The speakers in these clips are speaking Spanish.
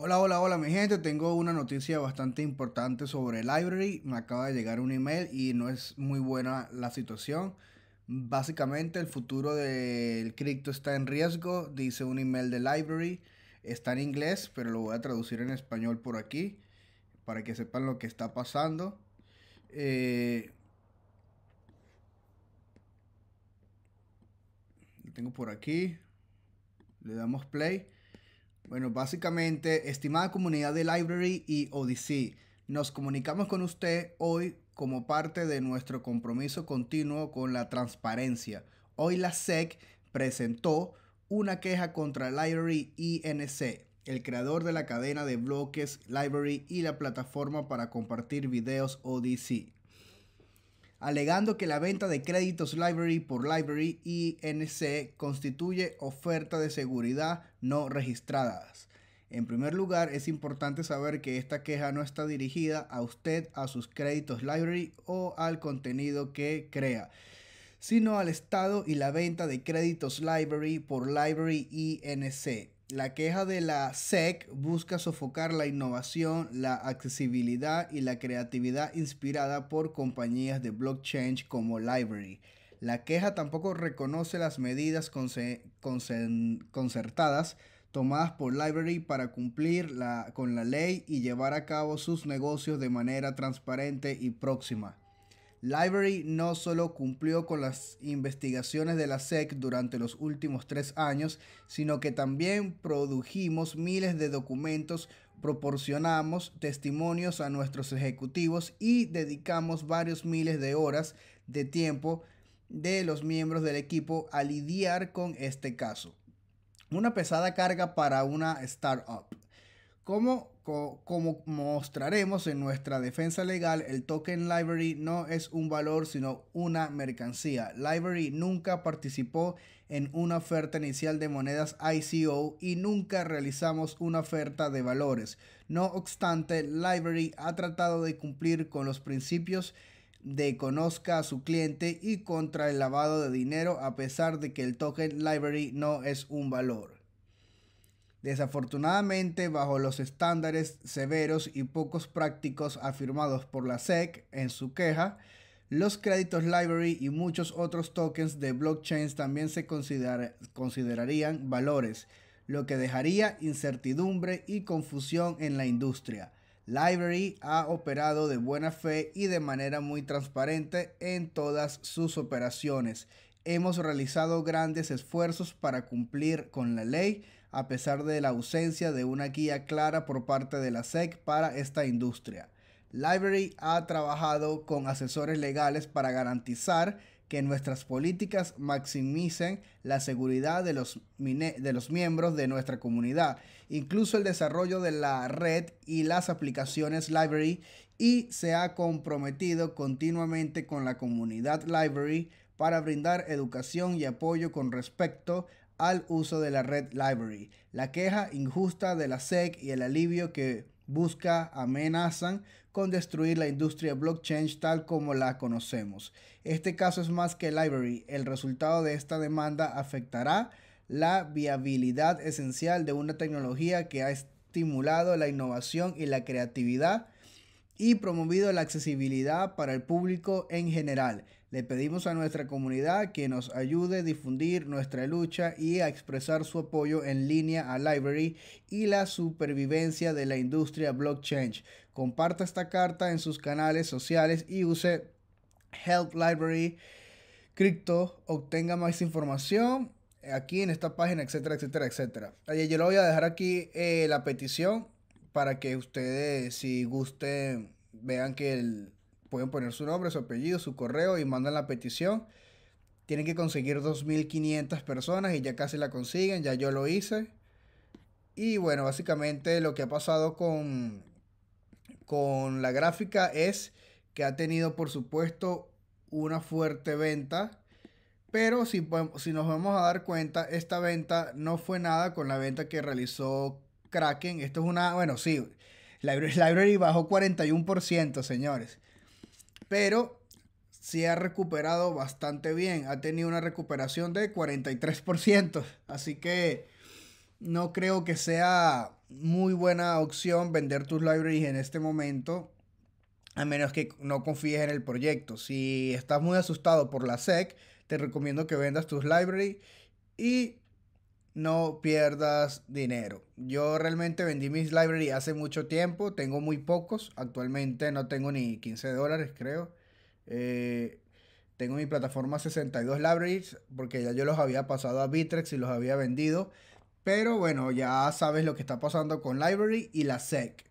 Hola, hola, hola mi gente, tengo una noticia bastante importante sobre Library, me acaba de llegar un email y no es muy buena la situación. Básicamente el futuro del cripto está en riesgo, dice un email de Library, está en inglés, pero lo voy a traducir en español por aquí, para que sepan lo que está pasando. Eh, lo tengo por aquí, le damos play. Bueno, básicamente, estimada comunidad de Library y Odyssey, nos comunicamos con usted hoy como parte de nuestro compromiso continuo con la transparencia. Hoy la SEC presentó una queja contra Library INC, el creador de la cadena de bloques Library y la plataforma para compartir videos Odyssey alegando que la venta de créditos Library por Library INC constituye oferta de seguridad no registradas. En primer lugar, es importante saber que esta queja no está dirigida a usted, a sus créditos Library o al contenido que crea, sino al estado y la venta de créditos Library por Library INC la queja de la SEC busca sofocar la innovación, la accesibilidad y la creatividad inspirada por compañías de blockchain como Library. La queja tampoco reconoce las medidas concertadas tomadas por Library para cumplir con la ley y llevar a cabo sus negocios de manera transparente y próxima. Library no solo cumplió con las investigaciones de la SEC durante los últimos tres años, sino que también produjimos miles de documentos, proporcionamos testimonios a nuestros ejecutivos y dedicamos varios miles de horas de tiempo de los miembros del equipo a lidiar con este caso. Una pesada carga para una startup. ¿Cómo como mostraremos en nuestra defensa legal, el token library no es un valor sino una mercancía. Library nunca participó en una oferta inicial de monedas ICO y nunca realizamos una oferta de valores. No obstante, Library ha tratado de cumplir con los principios de conozca a su cliente y contra el lavado de dinero a pesar de que el token library no es un valor. Desafortunadamente, bajo los estándares severos y pocos prácticos afirmados por la SEC en su queja, los créditos library y muchos otros tokens de blockchains también se considerarían valores, lo que dejaría incertidumbre y confusión en la industria. Library ha operado de buena fe y de manera muy transparente en todas sus operaciones. Hemos realizado grandes esfuerzos para cumplir con la ley a pesar de la ausencia de una guía clara por parte de la SEC para esta industria. Library ha trabajado con asesores legales para garantizar que nuestras políticas maximicen la seguridad de los, miembros de nuestra comunidad, incluso el desarrollo de la red y las aplicaciones Library, y se ha comprometido continuamente con la comunidad Library para brindar educación y apoyo con respecto al uso de la Red Library. La queja injusta de la SEC y el alivio que busca amenazan con destruir la industria blockchain tal como la conocemos. Este caso es más que library. El resultado de esta demanda afectará la viabilidad esencial de una tecnología que ha estimulado la innovación y la creatividad y promovido la accesibilidad para el público en general. Le pedimos a nuestra comunidad que nos ayude a difundir nuestra lucha y a expresar su apoyo en línea a Library y la supervivencia de la industria blockchain. Comparta esta carta en sus canales sociales y use Help Library Crypto. Obtenga más información aquí en esta página, etcétera, etcétera, etcétera. Yo le voy a dejar aquí eh, la petición para que ustedes, si gusten, vean que pueden poner su nombre, su apellido, su correo y mandan la petición. Tienen que conseguir 2.500 personas y ya casi la consiguen, ya yo lo hice. Y bueno, básicamente lo que ha pasado con, con la gráfica es que ha tenido, por supuesto, una fuerte venta. Pero si, si nos vamos a dar cuenta, esta venta no fue nada con la venta que realizó Kraken, esto es una, bueno, sí, Library, Library bajó 41%, señores. Pero se ha recuperado bastante bien, ha tenido una recuperación de 43%, así que no creo que sea muy buena opción vender tus libraries en este momento, a menos que no confíes en el proyecto. Si estás muy asustado por la SEC, te recomiendo que vendas tus libraries y no pierdas dinero. Yo realmente vendí mis library hace mucho tiempo, tengo muy pocos, actualmente no tengo ni 15 dólares creo. Eh, tengo mi plataforma 62 libraries porque ya yo los había pasado a Bitrex y los había vendido. Pero bueno, ya sabes lo que está pasando con Library y la SEC.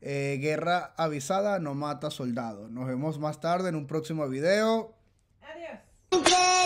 Eh, guerra avisada no mata soldados Nos vemos más tarde en un próximo video. Adiós.